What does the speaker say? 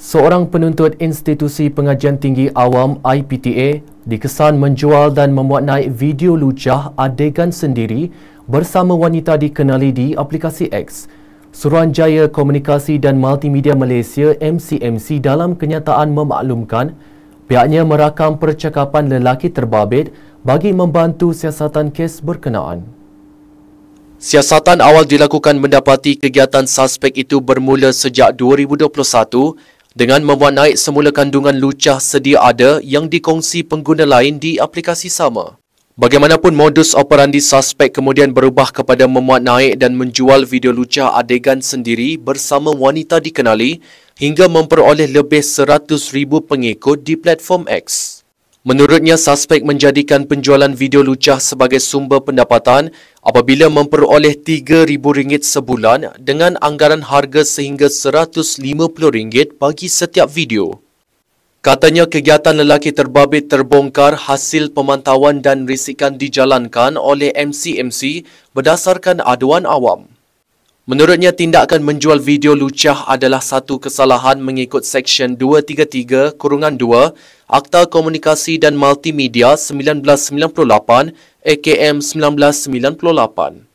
Seorang penuntut institusi pengajian tinggi awam IPTA dikesan menjual dan memuat naik video lucah adegan sendiri bersama wanita dikenali di aplikasi X. Suruhanjaya Komunikasi dan Multimedia Malaysia MCMC dalam kenyataan memaklumkan pihaknya merakam percakapan lelaki terbabit bagi membantu siasatan kes berkenaan. Siasatan awal dilakukan mendapati kegiatan suspek itu bermula sejak 2021 dengan memuat naik semula kandungan lucah sedia ada yang dikongsi pengguna lain di aplikasi sama. Bagaimanapun modus operandi suspek kemudian berubah kepada memuat naik dan menjual video lucah adegan sendiri bersama wanita dikenali hingga memperoleh lebih 100,000 pengikut di platform X. Menurutnya, suspek menjadikan penjualan video lucah sebagai sumber pendapatan apabila memperoleh rm ringgit sebulan dengan anggaran harga sehingga rm ringgit bagi setiap video. Katanya kegiatan lelaki terbabit terbongkar hasil pemantauan dan risikan dijalankan oleh MCMC berdasarkan aduan awam. Menurutnya, tindakan menjual video lucah adalah satu kesalahan mengikut Seksyen 233 Kurungan 2 Akta Komunikasi dan Multimedia 1998 AKM 1998.